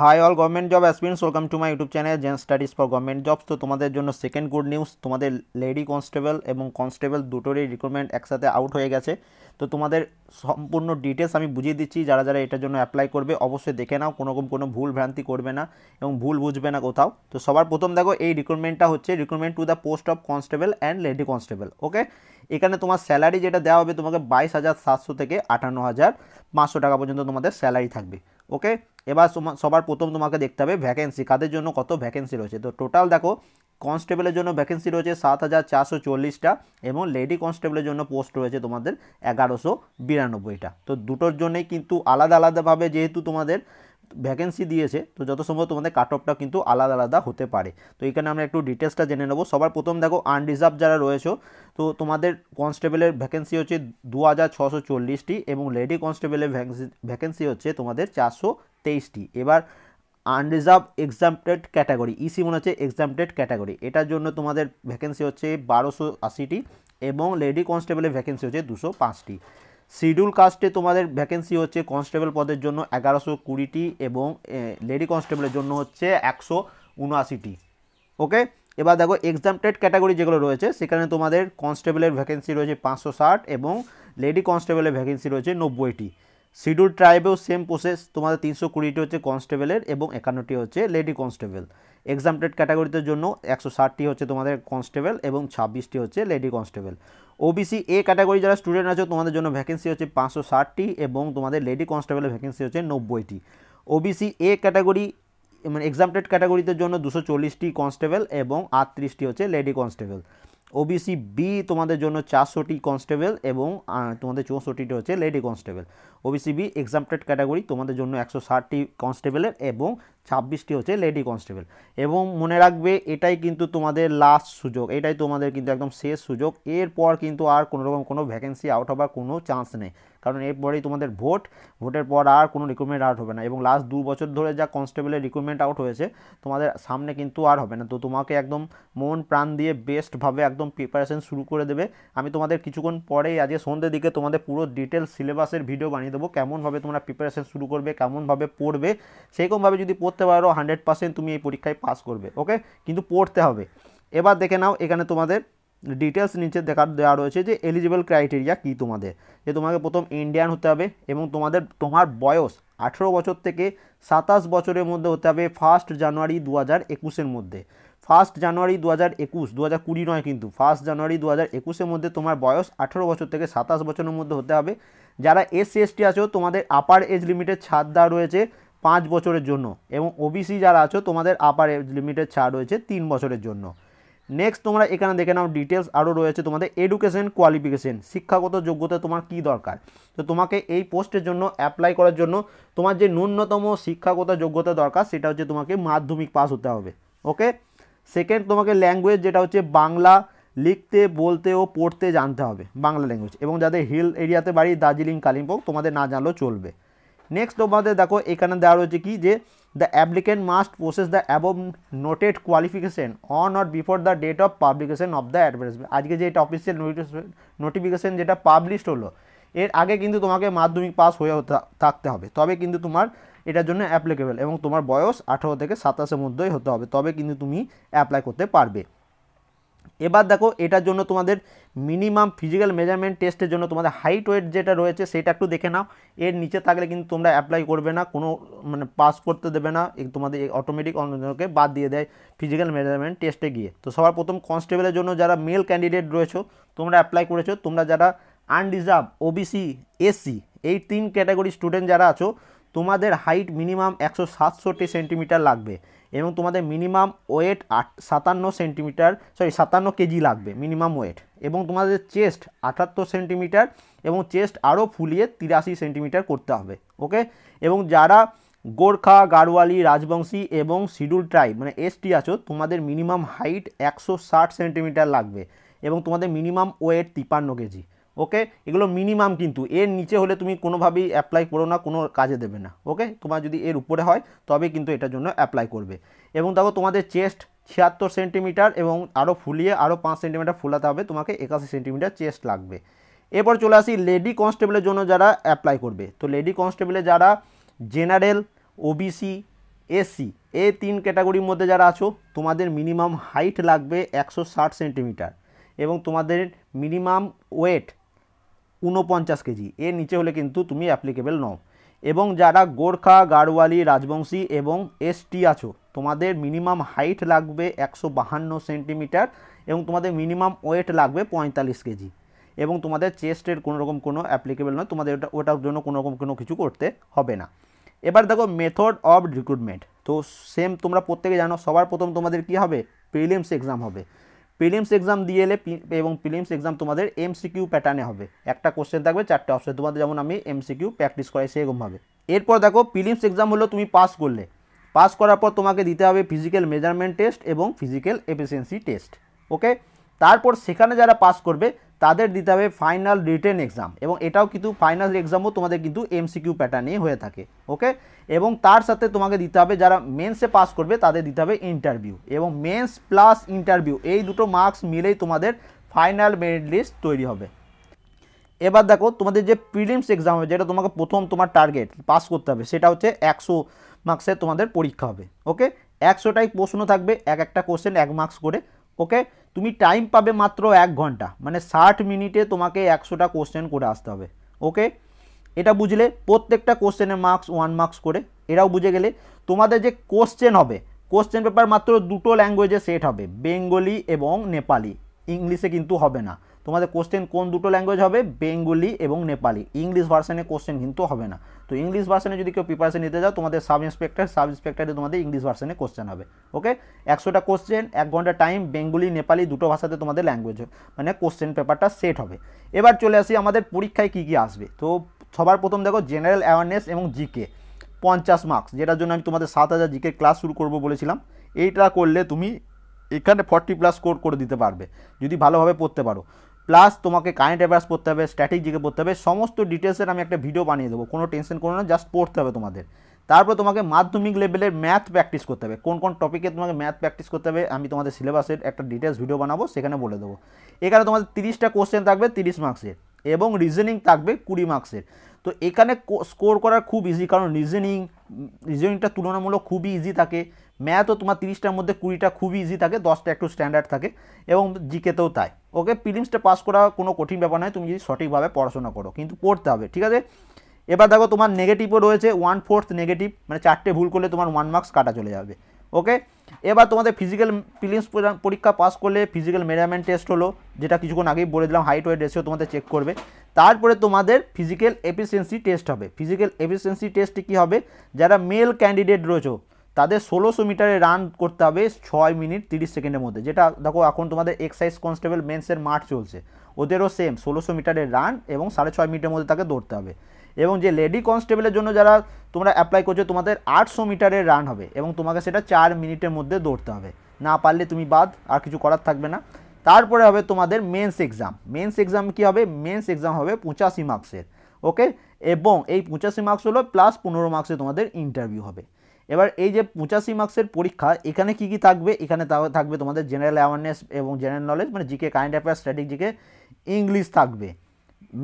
high all government job aspirants welcome to my YouTube channel gen studies for government jobs তো তোমাদের জন্য second good news তোমাদের lady constable এবং constable দুটোরই recruitment একসাথে out হয়ে গেছে তো তোমাদের সম্পূর্ণ ডিটেলস আমি বুঝিয়ে দিচ্ছি যারা যারা এটার জন্য অ্যাপ্লাই করবে অবশ্যই দেখে নাও কোনোরকম কোনো ভুল ভ্রান্তি করবে না এবং ভুল বুঝবে না কোথাও তো সবার প্রথম দেখো এই রিক্রুটমেন্টটা হচ্ছে recruitment to the post of constable and lady constable okay এখানে তোমার স্যালারি যেটা দেওয়া হবে তোমাকে বাইশ হাজার সাতশো থেকে আটান্ন হাজার পাঁচশো টাকা পর্যন্ত তোমাদের স্যালারি থাকবে ওকে এবার সবার প্রথম তোমাকে দেখতে হবে ভ্যাকেন্সি কাদের জন্য কত ভ্যাকেন্সি রয়েছে তো টোটাল দেখো কনস্টেবলের জন্য ভ্যাকেন্সি রয়েছে সাত হাজার চারশো চল্লিশটা এবং লেডি কনস্টেবলের জন্য পোস্ট রয়েছে তোমাদের এগারোশো বিরানব্বইটা তো দুটোর জন্যেই কিন্তু আলাদা আলাদাভাবে যেহেতু তোমাদের ভ্যাকেন্সি দিয়েছে তো যত সম্ভব তোমাদের কাট অফটা কিন্তু আলাদা আলাদা হতে পারে তো এখানে আমরা একটু ডিটেলসটা জেনে নেবো সবার প্রথম দেখো আনরিজার্ভ যারা রয়েছে তো তোমাদের কনস্টেবলের ভ্যাকেন্সি হচ্ছে দু হাজার ছশো চল্লিশটি এবং লেডি কনস্টেবলের ভ্যাকেন্সি হচ্ছে তোমাদের চারশো তেইশটি এবার আনরিজার্ভ এক্সামটেড ক্যাটাগরি ইসি মনে হচ্ছে এক্সামটেড ক্যাটাগরি এটার জন্য তোমাদের ভ্যাকেন্সি হচ্ছে বারোশো আশিটি এবং লেডি কনস্টেবলের ভ্যাকেন্সি হচ্ছে দুশো পাঁচটি শিডিউল কাস্টে তোমাদের ভ্যাকেন্সি হচ্ছে কনস্টেবল পদের জন্য এগারোশো কুড়িটি এবং লেডি কনস্টেবলের জন্য হচ্ছে একশো উনআশিটি ওকে এবার দেখো এক্সামটেড ক্যাটাগরি যেগুলো রয়েছে সেখানে তোমাদের কনস্টেবলের ভ্যাকেন্সি রয়েছে পাঁচশো ষাট এবং লেডি কনস্টেবলের ভ্যাকেন্সি রয়েছে নব্বইটি শিডিউল ট্রাইবেও সেম প্রসেস তোমাদের তিনশো কুড়িটি হচ্ছে কনস্টেবলের এবং একান্নটি হচ্ছে লেডি কনস্টেবল এক্সামটেড ক্যাটাগরিতে জন্য একশো ষাটটি হচ্ছে তোমাদের কনস্টেবল এবং ছাব্বিশটি হচ্ছে lady constable OBC A category যারা স্টুডেন্ট আছে তোমাদের জন্য ভ্যাকেন্সি হচ্ছে পাঁচশো ষাটটি এবং তোমাদের লেডি কনস্টেবলের ভ্যাকেন্সি হচ্ছে নব্বইটি ওবিসি এ ক্যাটাগরি মানে এক্সামটেড ক্যাটাগরিতে জন্য দুশো চল্লিশটি কনস্টেবল এবং আটত্রিশটি হচ্ছে লেডি কনস্টেবল ওবিসি বি তোমাদের জন্য চারশোটি কনস্টেবল এবং তোমাদের চৌষট্টিটি হচ্ছে lady constable OBC B exempted category তোমাদের জন্য একশো ষাটটি কনস্টেবলের এবং ছাব্বিশটি হচ্ছে লেডি কনস্টেবল এবং মনে রাখবে এটাই কিন্তু তোমাদের লাস্ট সুযোগ এটাই তোমাদের কিন্তু একদম শেষ সুযোগ এরপর কিন্তু আর কোনোরকম কোনো ভ্যাকেন্সি আউট হবার কোনো চান্স নেই কারণ এরপরেই তোমাদের ভোট ভোটের পর আর কোনো রিক্রুটমেন্ট আউট হবে না এবং লাস্ট দু বছর ধরে যা কনস্টেবলের রিক্রুটমেন্ট আউট হয়েছে তোমাদের সামনে কিন্তু আর হবে না তো তোমাকে একদম মন প্রাণ দিয়ে বেস্টভাবে একদম প্রিপারেশন শুরু করে দেবে আমি তোমাদের কিছুক্ষণ পরেই আজকে সন্ধ্যের দিকে তোমাদের পুরো ডিটেল সিলেবাসের ভিডিও বানিয়ে জানিয়ে দেবো কেমনভাবে তোমরা প্রিপারেশন শুরু করবে কেমনভাবে পড়বে সেরকমভাবে যদি পড়তে পারো হান্ড্রেড পার্সেন্ট তুমি এই পরীক্ষায় পাস করবে ওকে কিন্তু পড়তে হবে এবার দেখে নাও এখানে তোমাদের ডিটেলস নিচে দেখা দেওয়া রয়েছে যে এলিজিবল ক্রাইটেরিয়া কী তোমাদের যে তোমাকে প্রথম ইন্ডিয়ান হতে হবে এবং তোমাদের তোমার বয়স আঠেরো বছর থেকে সাতাশ বছরের মধ্যে হতে হবে ফার্স্ট জানুয়ারি দু হাজার একুশের মধ্যে ফার্স্ট জানুয়ারি দু হাজার একুশ দু হাজার কুড়ি নয় কিন্তু ফার্স্ট জানুয়ারি দু হাজার একুশের মধ্যে তোমার বয়স আঠেরো বছর থেকে সাতাশ বছরের মধ্যে হতে হবে যারা এস সি এসটি আছো তোমাদের আপার এজ লিমিটের ছাড় দেওয়া রয়েছে পাঁচ বছরের জন্য এবং ওবিসি যারা আছো তোমাদের আপার এজ লিমিটের ছাড় রয়েছে তিন বছরের জন্য নেক্সট তোমরা এখানে দেখে নাও ডিটেলস আরও রয়েছে তোমাদের এডুকেশন কোয়ালিফিকেশন শিক্ষাগত যোগ্যতা তোমার কি দরকার তো তোমাকে এই পোস্টের জন্য অ্যাপ্লাই করার জন্য তোমার যে ন্যূনতম শিক্ষাগত যোগ্যতা দরকার সেটা হচ্ছে তোমাকে মাধ্যমিক পাস হতে হবে ওকে সেকেন্ড তোমাকে ল্যাঙ্গুয়েজ যেটা হচ্ছে বাংলা লিখতে বলতে ও পড়তে জানতে হবে বাংলা ল্যাঙ্গুয়েজ এবং যাদের হিল এরিয়াতে বাড়ি দার্জিলিং কালিম্পং তোমাদের না জানলেও চলবে নেক্সট তোমাদের দেখো এখানে দেওয়া রয়েছে কি যে the applicant must process the above noted qualification on not before the date of publication of the advertisement আজকে যে এটা অফিসিয়াল নোটিফিকেশন যেটা পাবলিশড হলো এর আগে কিন্তু তোমাকে মাধ্যমিক পাস হয়ে থাকতে হবে তবে কিন্তু তোমার এটার জন্য অ্যাপ্লিকেবল এবং তোমার বয়স আঠারো থেকে সাতাশের মধ্যেই হতে হবে তবে কিন্তু তুমি অ্যাপ্লাই করতে পারবে এবার দেখো এটার জন্য তোমাদের মিনিমাম ফিজিক্যাল মেজারমেন্ট টেস্টের জন্য তোমাদের হাইট ওয়েট যেটা রয়েছে সেটা একটু দেখে নাও এর নিচে থাকলে কিন্তু তোমরা অ্যাপ্লাই করবে না কোনো মানে পাস করতে দেবে না তোমাদের অটোমেটিক অন্যজনকে বাদ দিয়ে দেয় ফিজিক্যাল মেজারমেন্ট টেস্টে গিয়ে তো সবার প্রথম কনস্টেবলের জন্য যারা মেল ক্যান্ডিডেট রয়েছে তোমরা অ্যাপ্লাই করেছো তোমরা যারা আনডিজার্ভ ওবিসি এসসি এই তিন ক্যাটাগরি স্টুডেন্ট যারা আছো তোমাদের হাইট মিনিমাম একশো সাতষট্টি সেন্টিমিটার লাগবে এবং তোমাদের মিনিমাম ওয়েট আট সাতান্ন সেন্টিমিটার সরি সাতান্ন কেজি লাগবে মিনিমাম ওয়েট এবং তোমাদের চেস্ট আটাত্তর সেন্টিমিটার এবং চেস্ট আরও ফুলিয়ে তিরাশি সেন্টিমিটার করতে হবে ওকে এবং যারা গোর্খা গাড়ওয়ালি রাজবংশী এবং শিডিউল ট্রাইব মানে এসটি আছো তোমাদের মিনিমাম হাইট একশো সেন্টিমিটার লাগবে এবং তোমাদের মিনিমাম ওয়েট তিপান্ন কেজি ওকে এগুলো মিনিমাম কিন্তু এর নিচে হলে তুমি কোনোভাবেই অ্যাপ্লাই করো না কোনো কাজে দেবে না ওকে তোমার যদি এর উপরে হয় তবে কিন্তু এটার জন্য অ্যাপ্লাই করবে এবং দেখো তোমাদের চেস্ট ছিয়াত্তর সেন্টিমিটার এবং আরও ফুলিয়ে আরও পাঁচ সেন্টিমিটার ফুলাতে হবে তোমাকে একাশি সেন্টিমিটার চেস্ট লাগবে এরপর চলে আসি লেডি কনস্টেবলের জন্য যারা অ্যাপ্লাই করবে তো লেডি কনস্টেবলে যারা জেনারেল ওবিসি এসি এ তিন ক্যাটাগরির মধ্যে যারা আছো তোমাদের মিনিমাম হাইট লাগবে একশো সেন্টিমিটার এবং তোমাদের মিনিমাম ওয়েট উনপঞ্চাশ কেজি এর নিচে হলে কিন্তু তুমি অ্যাপ্লিকেবেল নও এবং যারা গোর্খা গাড়ওয়ালি রাজবংশী এবং এসটি আছো তোমাদের মিনিমাম হাইট লাগবে একশো বাহান্ন সেন্টিমিটার এবং তোমাদের মিনিমাম ওয়েট লাগবে পঁয়তাল্লিশ কেজি এবং তোমাদের চেস্টের কোনোরকম কোনো অ্যাপ্লিকেবল নয় তোমাদের ওটা ওটার জন্য কোনোরকম কোনো কিছু করতে হবে না এবার দেখো মেথড অফ রিক্রুটমেন্ট তো সেম তোমরা প্রত্যেকে জানো সবার প্রথম তোমাদের কি হবে প্রিলিমস এক্সাম হবে প্রিলিমস এক্সাম দিয়ে এলে এবং প্রিলিমস এক্সাম তোমাদের এমসিকিউ প্যাটার্নে হবে একটা কোশ্চেন থাকবে চারটে অপশন তোমাদের যেমন আমি এমসিকিউ প্র্যাকটিস করাই সেরকমভাবে এরপর দেখো প্রিলিমস এক্সাম হলো তুমি পাস করলে পাস করার পর তোমাকে দিতে হবে ফিজিক্যাল মেজারমেন্ট টেস্ট এবং ফিজিক্যাল এফিসিয়েন্সি টেস্ট ওকে তারপর সেখানে যারা পাস করবে তাদের দিতে হবে ফাইনাল রিটেন এক্সাম এবং এটাও কিন্তু ফাইনাল এক্সামও তোমাদের কিন্তু এমসিকিউ প্যাটার্নে হয়ে থাকে ওকে এবং তার সাথে তোমাকে দিতে হবে যারা মেন্সে পাস করবে তাদের দিতে হবে ইন্টারভিউ এবং মেন্স প্লাস ইন্টারভিউ এই দুটো মার্কস মিলেই তোমাদের ফাইনাল মেরিট লিস্ট তৈরি হবে এবার দেখো তোমাদের যে প্রিলিমস এক্সাম হবে যেটা তোমাকে প্রথম তোমার টার্গেট পাস করতে হবে সেটা হচ্ছে একশো মার্কসের তোমাদের পরীক্ষা হবে ওকে একশোটাই প্রশ্ন থাকবে এক একটা কোশ্চেন এক মার্কস করে ওকে তুমি টাইম পাবে মাত্র এক ঘন্টা মানে ষাট মিনিটে তোমাকে একশোটা কোশ্চেন করে আসতে হবে ওকে এটা বুঝলে প্রত্যেকটা কোশ্চেনের মার্কস ওয়ান মার্কস করে এরাও বুঝে গেলে তোমাদের যে কোশ্চেন হবে কোশ্চেন পেপার মাত্র দুটো ল্যাঙ্গুয়েজে সেট হবে বেঙ্গলি এবং নেপালি ইংলিশে কিন্তু হবে না তোমাদের কোশ্চেন কোন দুটো ল্যাঙ্গুয়েজ হবে বেঙ্গলি এবং নেপালি ইংলিশ ভার্সানে কোশ্চেন কিন্তু হবে না তো ইংলিশ ভার্সানে যদি কেউ প্রিপারেশন নিতে যাও তোমাদের সাব ইন্সপেক্টর সাব ইন্সপেক্টরে তোমাদের ইংলিশ ভার্সানে কোশ্চেন হবে ওকে একশোটা কোশ্চেন এক ঘন্টা টাইম বেঙ্গলি নেপালি দুটো ভাষাতে তোমাদের ল্যাঙ্গুয়েজ মানে কোশ্চেন পেপারটা সেট হবে এবার চলে আসি আমাদের পরীক্ষায় কী কী আসবে তো সবার প্রথম দেখো জেনারেল অ্যাওয়ারনেস এবং জিকে পঞ্চাশ মার্কস যেটার জন্য আমি তোমাদের সাত হাজার জিকে ক্লাস শুরু করবো বলেছিলাম এইটা করলে তুমি এখানে ফর্টি প্লাস স্কোর করে দিতে পারবে যদি ভালোভাবে পড়তে পারো প্লাস তোমাকে কারেন্ট অ্যাফেয়ার্স পড়তে হবে স্ট্যাটিক পড়তে হবে সমস্ত ডিটেলসের আমি একটা ভিডিও বানিয়ে দেবো কোনো টেনশন করো না জাস্ট পড়তে হবে তোমাদের তারপর তোমাকে মাধ্যমিক লেভেলের ম্যাথ প্র্যাকটিস করতে হবে কোন কোন টপিকে তোমাকে ম্যাথ প্র্যাকটিস করতে হবে আমি তোমাদের সিলেবাসের একটা ডিটেলস ভিডিও বানাবো সেখানে বলে দেবো এখানে তোমাদের তিরিশটা কোশ্চেন থাকবে তিরিশ মার্কসের এবং রিজনিং থাকবে কুড়ি মার্ক্সের তো এখানে স্কোর করার খুব ইজি কারণ রিজনিং রিজনিংটা তুলনামূলক খুবই ইজি থাকে ম্যাথও তোমার তিরিশটার মধ্যে কুড়িটা খুবই ইজি থাকে দশটা একটু স্ট্যান্ডার্ড থাকে এবং জিকেতেও তাই ওকে প্রিলিমসটা পাস করা কোনো কঠিন ব্যাপার নয় তুমি যদি সঠিকভাবে পড়াশোনা করো কিন্তু পড়তে হবে ঠিক আছে এবার দেখো তোমার নেগেটিভও রয়েছে ওয়ান ফোর্থ নেগেটিভ মানে চারটে ভুল করলে তোমার ওয়ান মার্কস কাটা চলে যাবে ওকে এবার তোমাদের ফিজিক্যাল প্রিলিমস পরীক্ষা পাস করলে ফিজিক্যাল মেজারমেন্ট টেস্ট হলো যেটা কিছুক্ষণ আগেই বলে দিলাম হাইট ওয়েট রেশিও তোমাদের চেক করবে তারপরে তোমাদের ফিজিক্যাল এফিসিয়েন্সি টেস্ট হবে ফিজিক্যাল এফিসিয়েন্সি টেস্ট কী হবে যারা মেল ক্যান্ডিডেট রয়েছে তাদের ষোলোশো মিটারে রান করতে হবে ছয় মিনিট তিরিশ সেকেন্ডের মধ্যে যেটা দেখো এখন তোমাদের এক্সাইজ কনস্টেবল মেন্সের মাঠ চলছে ওদেরও সেম ষোলোশো মিটারের রান এবং সাড়ে ছয় মিনিটের মধ্যে তাকে দৌড়তে হবে এবং যে লেডি কনস্টেবলের জন্য যারা তোমরা অ্যাপ্লাই করছো তোমাদের আটশো মিটারের রান হবে এবং তোমাকে সেটা চার মিনিটের মধ্যে দৌড়তে হবে না পারলে তুমি বাদ আর কিছু করার থাকবে না তারপরে হবে তোমাদের মেন্স এক্সাম মেন্স এক্সাম কি হবে মেন্স এক্সাম হবে পঁচাশি মার্কসের ওকে এবং এই পঁচাশি মার্কস হলো প্লাস পনেরো মার্কসে তোমাদের ইন্টারভিউ হবে এবার এই যে পঁচাশি মার্কসের পরীক্ষা এখানে কি কি থাকবে এখানে থাকবে তোমাদের জেনারেল অ্যাওয়ারনেস এবং জেনারেল নলেজ মানে GK current affairs static GK English থাকবে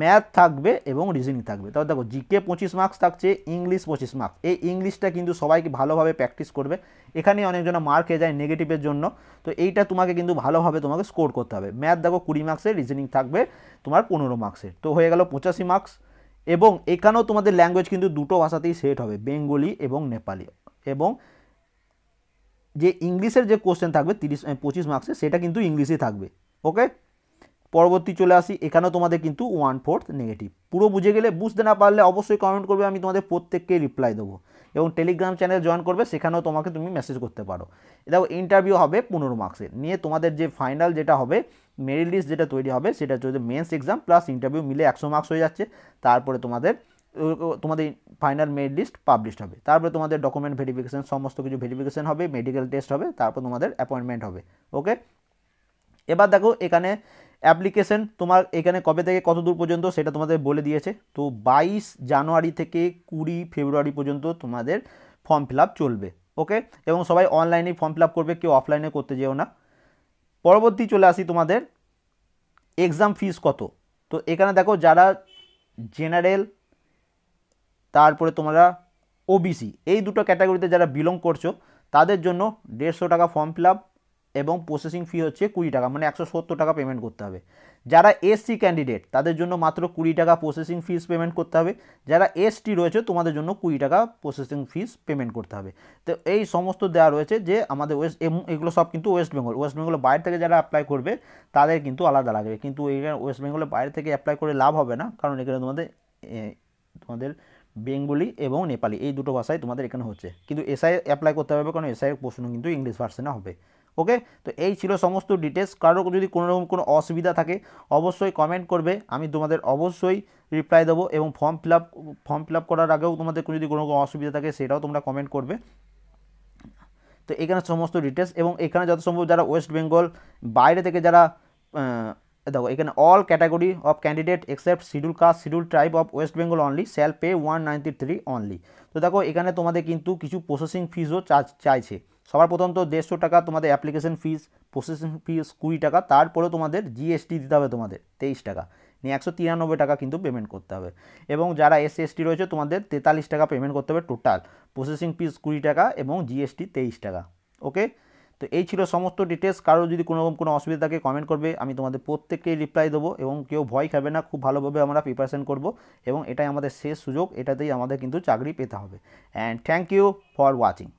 ম্যাথ থাকবে এবং রিজনিং থাকবে তাহলে দেখো জিকে পঁচিশ মার্কস থাকছে ইংলিশ পঁচিশ মার্কস এই ইংলিশটা কিন্তু সবাইকে ভালোভাবে প্র্যাকটিস করবে এখানে অনেকজন মার্ক হয়ে যায় নেগেটিভের জন্য তো এইটা তোমাকে কিন্তু ভালোভাবে তোমাকে স্কোর করতে হবে ম্যাথ দেখো কুড়ি মার্কসের রিজনিং থাকবে তোমার পনেরো মার্কসের তো হয়ে গেল পঁচাশি মার্কস এবং এখানেও তোমাদের ল্যাঙ্গুয়েজ কিন্তু দুটো ভাষাতেই সেট হবে বেঙ্গলি এবং নেপালি এবং যে ইংলিশের যে কোশ্চেন থাকবে তিরিশ পঁচিশ মার্কসে সেটা কিন্তু ইংলিশে থাকবে ওকে পরবর্তী চলে আসি এখানেও তোমাদের কিন্তু ওয়ান ফোর্থ নেগেটিভ পুরো বুঝে গেলে বুঝতে না পারলে অবশ্যই কমেন্ট করবে আমি তোমাদের প্রত্যেককে রিপ্লাই দেবো এবং টেলিগ্রাম চ্যানেল জয়েন করবে সেখানেও তোমাকে তুমি মেসেজ করতে পারো দেখো ইন্টারভিউ হবে পনেরো মার্কসের নিয়ে তোমাদের যে ফাইনাল যেটা হবে মেরিট লিস্ট যেটা তৈরি হবে সেটা হচ্ছে মেন্স এক্সাম প্লাস ইন্টারভিউ মিলে একশো মার্কস হয়ে যাচ্ছে তারপরে তোমাদের তোমাদের ফাইনাল মেরিট লিস্ট পাবলিশ হবে তারপরে তোমাদের ডকুমেন্ট ভেরিফিকেশান সমস্ত কিছু ভেরিফিকেশান হবে মেডিকেল টেস্ট হবে তারপর তোমাদের অ্যাপয়েন্টমেন্ট হবে ওকে এবার দেখো এখানে অ্যাপ্লিকেশন তোমার এখানে কবে থেকে কত দূর পর্যন্ত সেটা তোমাদের বলে দিয়েছে তো বাইশ জানুয়ারি থেকে কুড়ি ফেব্রুয়ারি পর্যন্ত তোমাদের ফর্ম ফিল চলবে ওকে এবং সবাই অনলাইনে ফর্ম ফিল করবে কেউ অফলাইনে করতে যেও না পরবর্তী চলে আসি তোমাদের এক্সাম ফিস কত তো এখানে দেখো যারা জেনারেল তারপরে তোমরা ওবিসি এই দুটো ক্যাটাগরিতে যারা বিলং করছো তাদের জন্য দেড়শো টাকা ফর্ম ফিল আপ এবং প্রসেসিং ফি হচ্ছে কুড়ি টাকা মানে একশো সত্তর টাকা পেমেন্ট করতে হবে যারা এসসি ক্যান্ডিডেট তাদের জন্য মাত্র কুড়ি টাকা প্রসেসিং ফিস পেমেন্ট করতে হবে যারা এসটি রয়েছে তোমাদের জন্য কুড়ি টাকা প্রসেসিং ফিস পেমেন্ট করতে হবে তো এই সমস্ত দেওয়া রয়েছে যে আমাদের ওয়েস্ট এগুলো সব কিন্তু ওয়েস্ট বেঙ্গল ওয়েস্ট বেঙ্গলের বাইরে থেকে যারা অ্যাপ্লাই করবে তাদের কিন্তু আলাদা লাগবে কিন্তু এখানে ওয়েস্ট বেঙ্গলের বাইরে থেকে অ্যাপ্লাই করে লাভ হবে না কারণ এখানে তোমাদের তোমাদের বেঙ্গলি এবং নেপালি এই দুটো ভাষায় তোমাদের এখানে হচ্ছে কিন্তু এসআই অ্যাপ্লাই করতে হবে কারণ এসআইয়ের প্রশ্ন কিন্তু ইংলিশ ভার্সনে হবে ওকে তো এই ছিল সমস্ত ডিটেলস কারোর যদি কোনোরকম কোনো অসুবিধা থাকে অবশ্যই কমেন্ট করবে আমি তোমাদের অবশ্যই রিপ্লাই দেবো এবং form fill up form fill up করার আগেও তোমাদের যদি কোনো অসুবিধা থাকে সেটাও তোমরা কমেন্ট করবে তো এখানে সমস্ত ডিটেলস এবং এখানে যত সম্ভব যারা ওয়েস্ট বেঙ্গল বাইরে থেকে যারা দেখো এখানে all category of candidate except schedule caste schedule tribe of West Bengal only স্যাল pay one ninety three only তো দেখো এখানে তোমাদের কিন্তু কিছু প্রসেসিং ফিজও চার্জ চাইছে সবার প্রথম তো দেড়শো টাকা তোমাদের অ্যাপ্লিকেশন ফিস প্রসেসিং ফিস কুড়ি টাকা তারপরেও তোমাদের জিএসটি দিতে হবে তোমাদের তেইশ টাকা নিয়ে একশো তিরানব্বই টাকা কিন্তু পেমেন্ট করতে হবে এবং যারা এস এসটি রয়েছে তোমাদের তেতাল্লিশ টাকা পেমেন্ট করতে হবে টোটাল প্রসেসিং ফিস কুড়ি টাকা এবং জিএসটি তেইশ টাকা ওকে তো এই ছিল সমস্ত ডিটেলস কারো যদি কোনো রকম কোনো অসুবিধা থাকে কমেন্ট করবে আমি তোমাদের প্রত্যেককেই রিপ্লাই দেবো এবং কেউ ভয় খাবে না খুব ভালোভাবে আমরা প্রিপারেশন করব এবং এটাই আমাদের শেষ সুযোগ এটাতেই আমাদের কিন্তু চাকরি পেতে হবে and thank you for watching